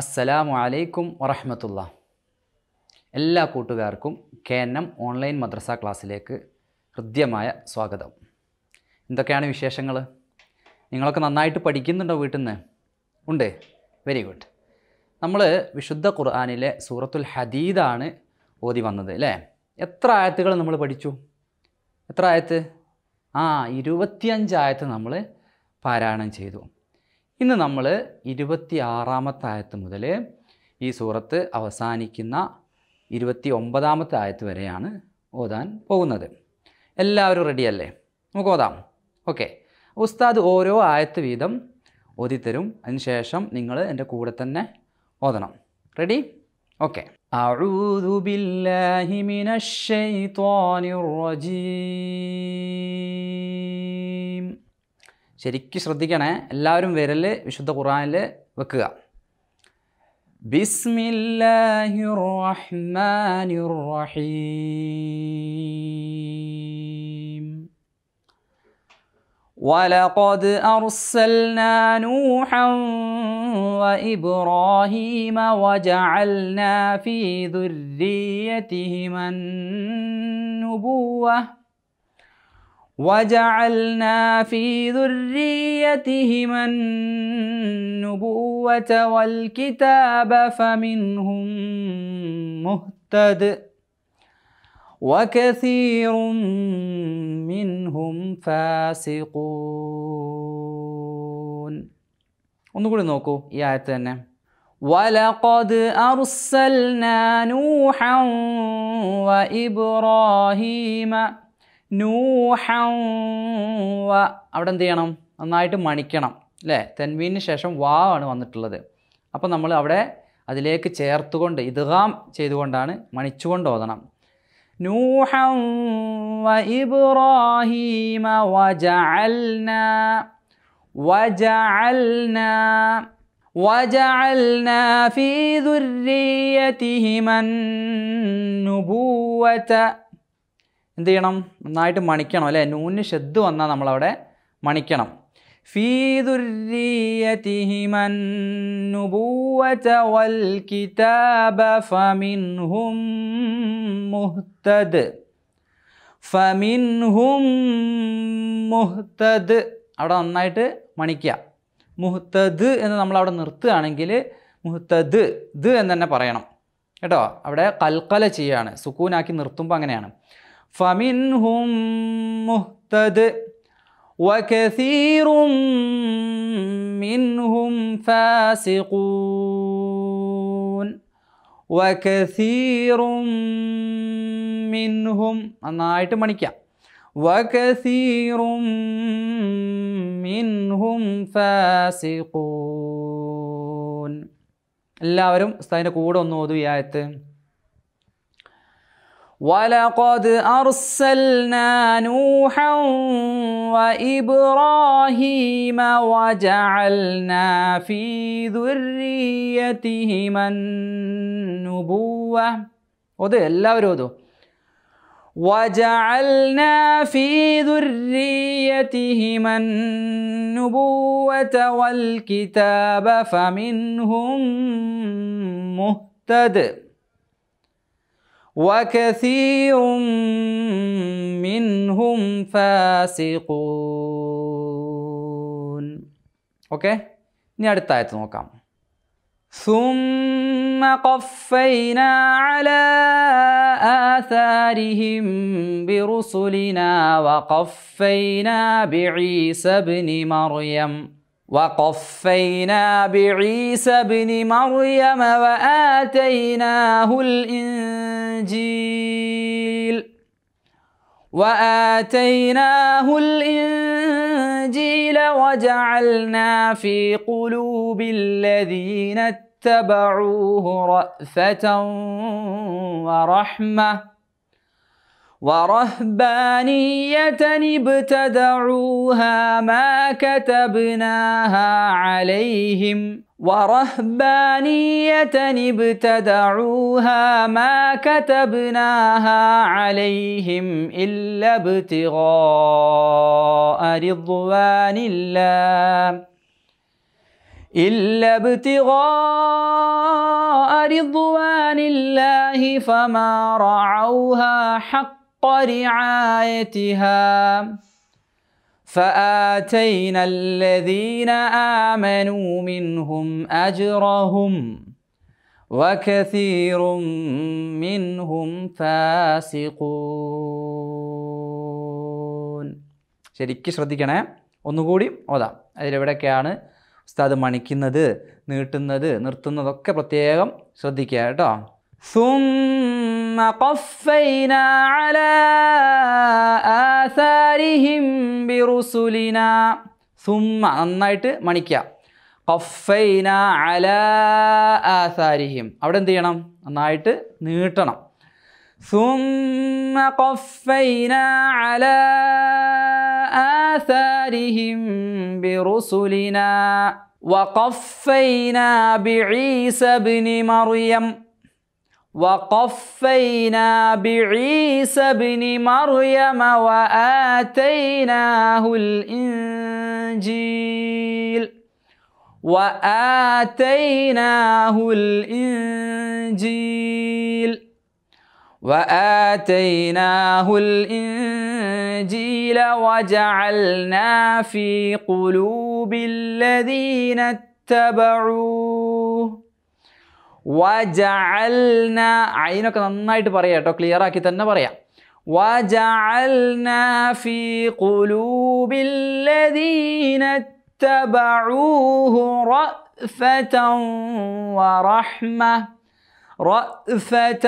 അസ്സലാമു അലൈക്കും വറഹമത്തുള്ള എല്ലാ കൂട്ടുകാർക്കും കെ എൻ എം ഓൺലൈൻ മദ്രസ ക്ലാസ്സിലേക്ക് ഹൃദ്യമായ സ്വാഗതം എന്തൊക്കെയാണ് വിശേഷങ്ങൾ നിങ്ങളൊക്കെ നന്നായിട്ട് പഠിക്കുന്നുണ്ടോ വീട്ടിൽ നിന്ന് ഉണ്ട് വെരി ഗുഡ് നമ്മൾ വിശുദ്ധ ഖുർആാനിലെ സൂറത്തുൽ ഹദീദാണ് ഓതി വന്നത് അല്ലേ എത്ര ആയത്തുകൾ നമ്മൾ പഠിച്ചു എത്ര ആയത്ത് ആ ഇരുപത്തിയഞ്ചായത്ത് നമ്മൾ പാരായണം ചെയ്തു ഇന്ന് നമ്മൾ ഇരുപത്തി ആറാമത്തെ ആയത്ത് മുതൽ ഈ സൂറത്ത് അവസാനിക്കുന്ന ഇരുപത്തി ഒമ്പതാമത്തെ ആയത്ത് വരെയാണ് ഓതാൻ പോകുന്നത് എല്ലാവരും റെഡിയല്ലേ നമുക്ക് ഓതാം ഓക്കെ ഉസ്താദ് ഓരോ ആയത്ത് വീതം ഓതിത്തരും അതിനുശേഷം നിങ്ങൾ എൻ്റെ കൂടെ തന്നെ ഓതണം റെഡി ഓക്കെ أعوذ بالله من الشيطان الرجيم ശരിക്കും ശ്രദ്ധിക്കണേ എല്ലാവരും വിരൽ വിശുദ്ധ ഖുറാനിൽ വെക്കുക ബിസ്മില്ലാഹിർ റഹ്മാനിർ റഹീം ولقد أرسلنا نوحا وإبراهيم وجعلنا في ذريتهما النبوة وجعلنا في ذريتهما النبوة والكتاب فمنهم مهتد وكثير منهم فاسقون ഒന്നുകൂടി നോക്കൂ ഈ ആയത്ത് തന്നെ ولقد أرسلنا نوحا وإبراهيم നൂഹ അവിടെ എന്ത് ചെയ്യണം നന്നായിട്ട് മണിക്കണം അല്ലേ തെൻവീന് ശേഷം വാ ആണ് വന്നിട്ടുള്ളത് അപ്പോൾ നമ്മൾ അവിടെ അതിലേക്ക് ചേർത്തുകൊണ്ട് ഇദ്ഗാം ചെയ്തുകൊണ്ടാണ് മണിച്ചുകൊണ്ട് ഓതണം നൂഹൻ വഇബ്രാഹീമ വജഅൽനാ വജഅൽനാ وجعلنا في ذريتهما النبوة എന്ത് ചെയ്യണം നന്നായിട്ട് മണിക്കണം അല്ലേ നൂന് ഷെദ് വന്നാൽ നമ്മളവിടെ മണിക്കണം في ذريتهم النبوة والكتاب فمنهم مهتد فمنهم മുഹ്തദ് അവിടെ നന്നായിട്ട് മണിക്കുക മുഹ്തദ് എന്ന് നമ്മൾ അവിടെ നിർത്തുകയാണെങ്കിൽ മുഹ്തദ് ദ് എന്ന് തന്നെ പറയണം കേട്ടോ അവിടെ കൽക്കല ചെയ്യാണ് സുക്കൂനാക്കി നിർത്തുമ്പോൾ അങ്ങനെയാണ് ഫമിൻ ഹും മുഹ്തദ് وكثير منهم فاسقون وكثير منهم നന്നായിട്ട് മണിക്കാം وكثير منهم فاسقون എല്ലാവരും ഉസ്താദിൻ്റെ കൂടെ ഒന്ന് ഓതുകയായത്ത് ولقد أرسلنا نوحا وإبراهيم وجعلنا في ذريتهما النبوة وده الله ورده وجعلنا في ذريتهما النبوة والكتاب فمنهم مهتد وكثير منهم فاسقون اوكي ഇനി അടുത്ത نوكام ثم قفينا على آثارهم برسلنا وقفينا بعيسى ابن مريم وقفينا بعيسى ابن مريم وآتيناه الإنجيل وآتيناه الإنجيل وجعلنا في قلوب الذين اتبعوه رأفة ورحمة ورهبانية ابتدعوها ما كتبناها عليهم ورهبانية ابتدعوها ما كتبناها عليهم إلا ابتغاء رضوان الله إلا ابتغاء رضوان الله فما رعوها حق حق رعايتها فآتينا الذين آمنوا منهم أجرهم وكثير منهم فاسقون ശരിക്കും ശ്രദ്ധിക്കണേ ഒന്നുകൂടി ഓതാം അതിലെവിടെയൊക്കെയാണ് ഉസ്താദ് മണിക്കുന്നത് നീട്ടുന്നത് നിർത്തുന്നതൊക്കെ പ്രത്യേകം ശ്രദ്ധിക്കുക കേട്ടോ സും ثم قفينا على آثارهم برسلنا ثم നന്നായിട്ട് മണിക്കുക കഫൈന അല ആസാരിഹിം അവിടെ എന്ത് ചെയ്യണം നന്നായിട്ട് നീട്ടണം ثم قفينا على آثارهم برسلنا وقفينا بعيسى ابن مريم وقفينا بعيسى ابن مريم وآتيناه الإنجيل وآتيناه الإنجيل وآتيناه الإنجيل وجعلنا في قلوب الذين اتبعوه വജഅൽന അയിനൊക്കെ നന്നായിട്ട് പറയാം കേട്ടോ ക്ലിയർ ആക്കി തന്നെ പറയാം വജഅൽന ഫീ ഖുലൂബില്ലദീന اتبعوه رأفة ورحمة رأفة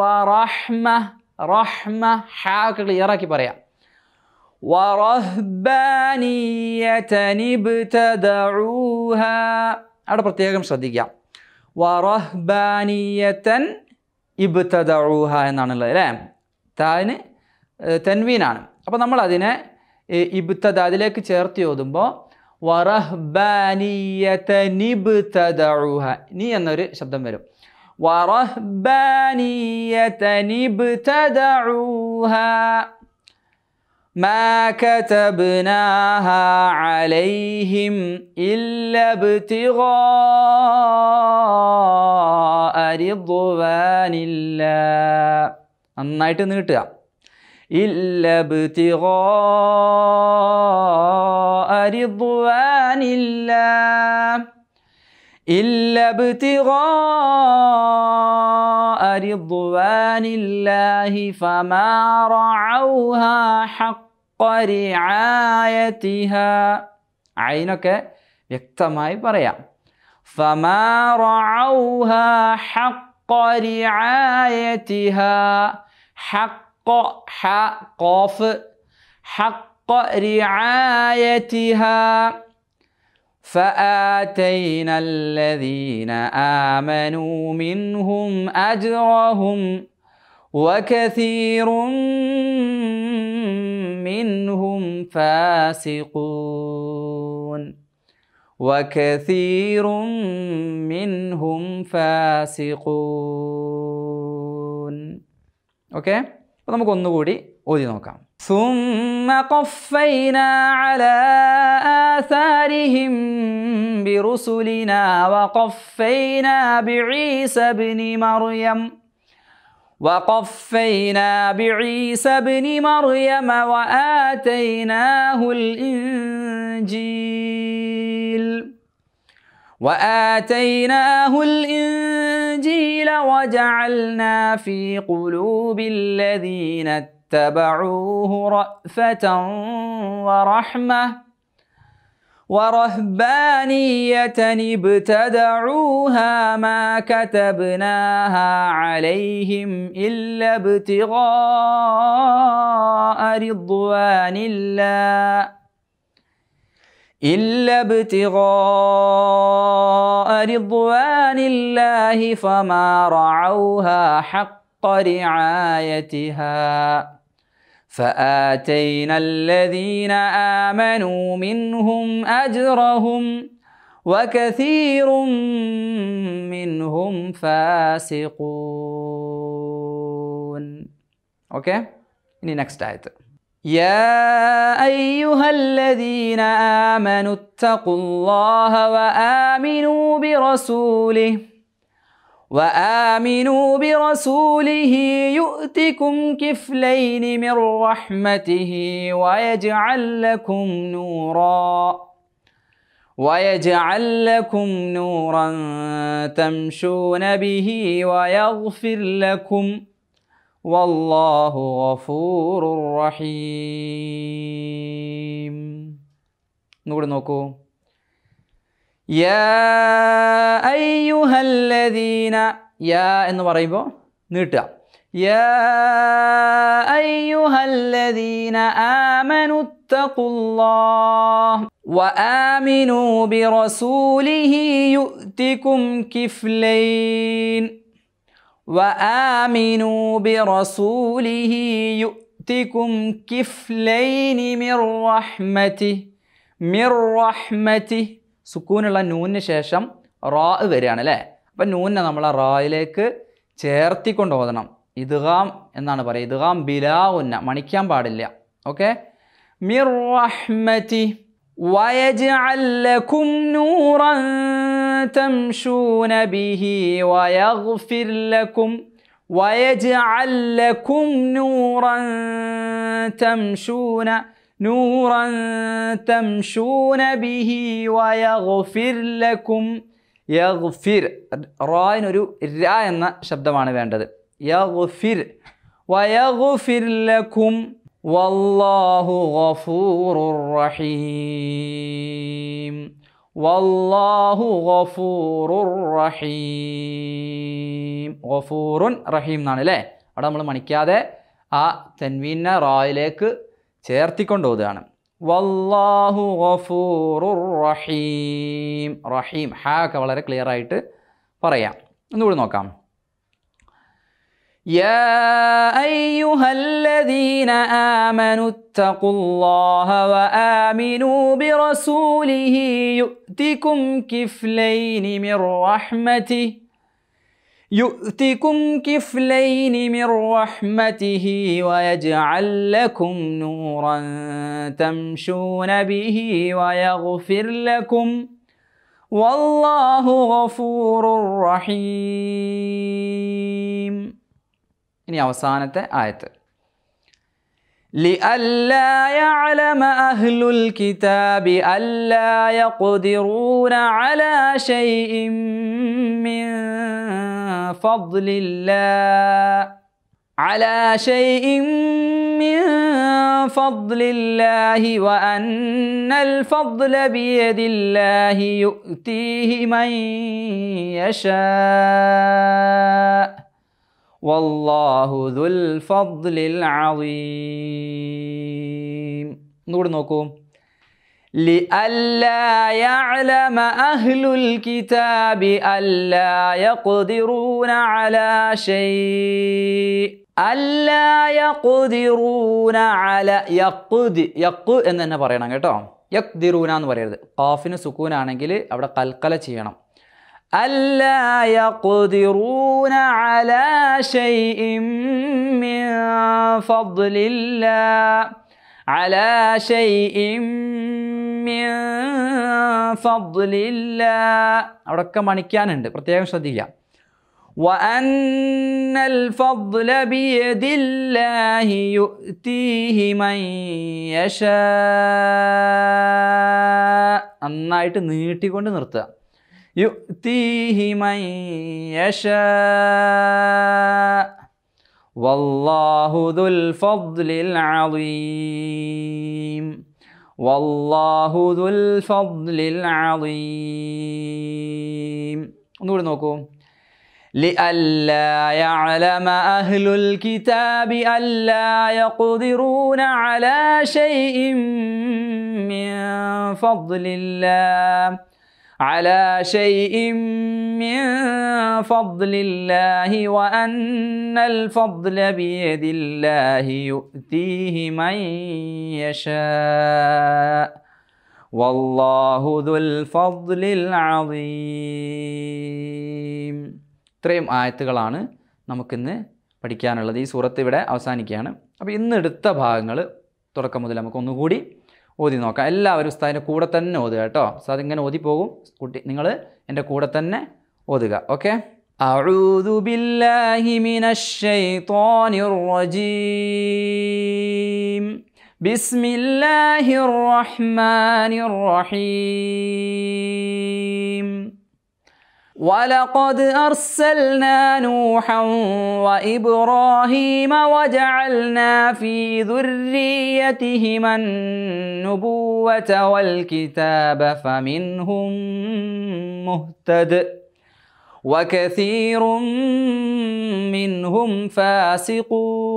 ورحمة رحمة حاك ക്ലിയറാക്കി പറയാം ورهبانية ابتدعوها അവിടെ പ്രത്യേകം ശ്രദ്ധിക്കാം വറഹ്ബാനിയത്തൻ ഇബ്തദഊഹ എന്നാണുള്ളത് അല്ലേ താന് തെൻവീനാണ് അപ്പോൾ അതിനെ ഇബ്തദ അതിലേക്ക് ചേർത്ത് ഓതുമ്പോൾ വറഹ്ബാനിയതനിബ്തദഊഹ നീ എന്നൊരു ശബ്ദം വരും വറഹ്ബാനിയതനിബ്തദഊഹ ما كتبناها عليهم إلا ابتغاء رضوان الله നന്നായിട്ട് നീട്ടുക إلا ابتغاء رضوان الله إلا ابتغاء رضوان الله فما رعوها حق ورعايتها عينك يكتم أي പറയാം فما رعوها حق ഹഖ حق ഖഫ حق رعايتها فآتينا الذين آمنوا منهم أجرهم وكثير منهم فاسقون وكثير منهم فاسقون اوكي അപ്പോൾ നമുക്ക് ഒന്നുകൂടി ഓതി ثم قفينا على آثارهم برسلنا وقفينا بعيسى بن مريم وقفينا بعيسى ابن مريم وآتيناه الإنجيل وآتيناه الإنجيل وجعلنا في قلوب الذين اتبعوه رأفة ورحمة ورهبانية ابتدعوها ما كتبناها عليهم إلا ابتغاء رضوان الله إلا ابتغاء رضوان الله فما رعوها حق رعايتها فآتينا الذين آمنوا منهم أجرهم وكثير منهم فاسقون أوكي إني next title. يا أيها الذين آمنوا اتقوا الله وآمنوا برسوله وآمنوا برسوله يؤتكم كفلين من رحمته ويجعل لكم نورا ويجعل لكم نورا تمشون به ويغفر لكم والله غفور رحيم نور نوكو يا أيها الذين يا إنه ورايبو نرجع يا أيها الذين آمنوا اتقوا الله وآمنوا برسوله يؤتكم كفلين وآمنوا برسوله يؤتكم كفلين من رحمته من رحمته സുക്കൂനുള്ള നൂന് ശേഷം റാ വരികയാണ് അല്ലേ അപ്പം നൂനെ നമ്മൾ റായിലേക്ക് ചേർത്തിക്കൊണ്ട് ഓതണം ഇദ്ഗാം എന്നാണ് പറയുക ഇദ്ഗാം ബിലാ ഉന്ന മണിക്കാൻ പാടില്ല ഓക്കെ മിർ റഹ്മതി ويجعل لكم نورا تمشون به ويغفر لكم ويجعل لكم نورا تمشون به ويغفر لكم യഗ്ഫിർ റോയിനൊരു ര എന്ന ശബ്ദമാണ് വേണ്ടത് യഗ്ഫിർ വയഫിർ ലക്കും വല്ലാഹു ഗഫൂറുർ റഹീം വല്ലാഹു ഗഫൂറുർ റഹീം ഗഫൂറുൻ റഹീം എന്നാണ് അല്ലേ അവിടെ നമ്മൾ മണിക്കാതെ ആ തെൻവീന റോയിലേക്ക് ചേർത്തിക്കൊണ്ട് ഓതുകയാണ് വല്ലാഹു ഗഫൂറുർ റഹീം റഹീം ഹാ ഒക്കെ വളരെ ക്ലിയർ ആയിട്ട് പറയാം ഒന്നുകൂടി നോക്കാം يا أيها الذين آمنوا اتقوا الله وآمنوا برسوله يؤتكم كفلين من رحمته يؤتكم كفلين من رحمته ويجعل لكم نورا تمشون به ويغفر لكم والله غفور رحيم ഇനി അവസാനത്തെ آية لئلا يعلم أهل الكتاب ألا يقدرون على شيء من فضل الله على شيء من فضل الله وأن الفضل بيد الله يؤتيه من يشاء والله ذو الفضل العظيم نور نوكم لئلا يعلم الكتاب يقدرون على شيء يقدرون على എന്ന് തന്നെ പറയണം കേട്ടോ യക്തിറൂന എന്ന് പറയരുത് കാഫിന് സുക്കൂനാണെങ്കിൽ അവിടെ കൽക്കല ചെയ്യണം അല്ല യഖ്ദിറൂന അലാ അവിടെ ഒക്കെ മണിക്കാനുണ്ട് പ്രത്യേകം ശ്രദ്ധിക്കുക നന്നായിട്ട് നീട്ടിക്കൊണ്ട് നിർത്തുക യുക്തിഹി മൈ യശ വല്ലാഹുദുൽ ഫദ്ലിൽ അലീം والله ذو الفضل العظيم نور نوكو لئلا يعلم أهل الكتاب ألا يقدرون على شيء من فضل الله على شيء من فضل الله وأن الفضل بيد الله يؤتيه من يشاء വല്ലാഹു ദുൽ ഫദ്ലിൽ അളീം ഇത്രയും ആയത്തുകളാണ് നമുക്കിന്ന് പഠിക്കാനുള്ളത് ഈ സൂറത്ത് ഇവിടെ അവസാനിക്കുകയാണ് അപ്പോൾ ഇന്ന് എടുത്ത ഭാഗങ്ങൾ തുടക്കം മുതൽ നമുക്ക് ഒന്നുകൂടി ഓതി നോക്കാം എല്ലാവരും ഉസ്താദിൻ്റെ കൂടെ തന്നെ ഓതുക കേട്ടോ ഉസ്താദ് ഇങ്ങനെ ഓതി പോകും കുട്ടി നിങ്ങൾ എൻ്റെ കൂടെ തന്നെ ഓതുക ഓക്കെ أعوذ بالله من الشيطان الرجيم بسم الله الرحمن الرحيم ولقد أرسلنا نوحا وإبراهيم وجعلنا في ذريتهما النبوة والكتاب فمنهم مهتد وكثير منهم فاسقون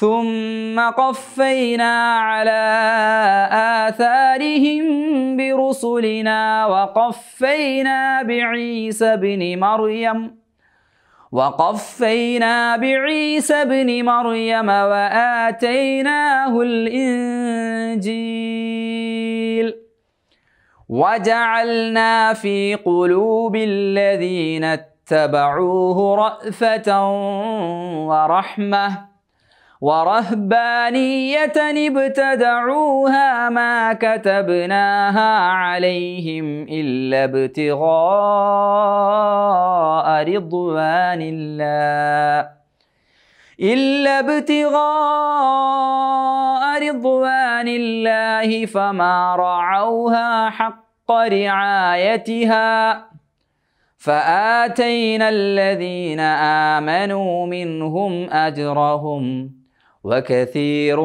ثم قفينا على آثارهم برسلنا وقفينا بعيسى بن مريم وقفينا بعيسى بن مريم وآتيناه الإنجيل وجعلنا في قلوب الذين اتبعوه رأفة ورحمه ورهبانية ابتدعوها ما كتبناها عليهم إلا ابتغاء رضوان الله إلا ابتغاء رضوان الله فما رعوها حق رعايتها فآتينا الذين آمنوا منهم أجرهم وكثير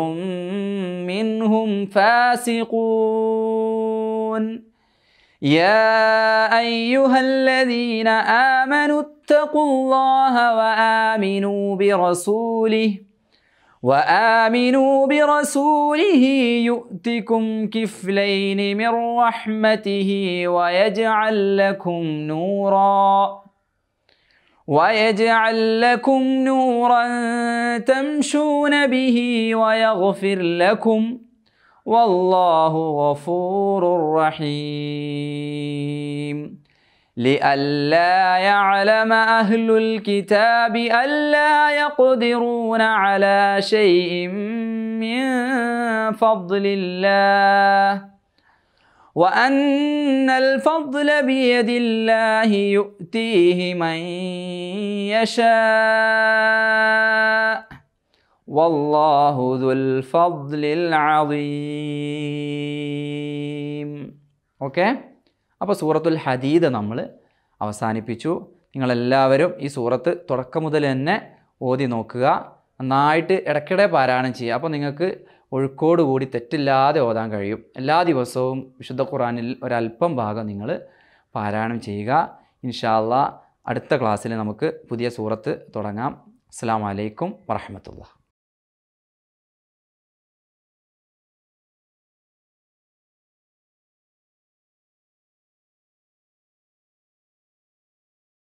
منهم فاسقون يا ايها الذين امنوا اتقوا الله وامنوا برسوله وامنوا برسوله يؤتكم كفلين من رحمته ويجعل لكم نورا ويجعل لكم نورا تمشون به ويغفر لكم والله غفور رحيم لئلا يعلم أهل الكتاب ألا يقدرون على شيء من فضل الله وأن الفضل بيد الله يؤتيه من يشاء والله ذو الفضل العظيم ഓക്കെ അപ്പോൾ സൂറത്തുൽ ഹദീദ് നമ്മൾ അവസാനിപ്പിച്ചു നിങ്ങളെല്ലാവരും ഈ സൂറത്ത് തുടക്കം മുതൽ തന്നെ ഓതി നോക്കുക നന്നായിട്ട് ഇടയ്ക്കിടെ പാരായണം ചെയ്യുക അപ്പോൾ നിങ്ങൾക്ക് ഒഴുക്കോടുകൂടി തെറ്റില്ലാതെ ഓതാൻ കഴിയും എല്ലാ ദിവസവും വിശുദ്ധ ഖുറാനിൽ ഒരല്പം ഭാഗം നിങ്ങൾ പാരായണം ചെയ്യുക ഇൻഷാല്ല അടുത്ത ക്ലാസ്സിൽ നമുക്ക് പുതിയ സൂറത്ത് തുടങ്ങാം അസ്സാം വലൈക്കും വറഹമത്തുള്ള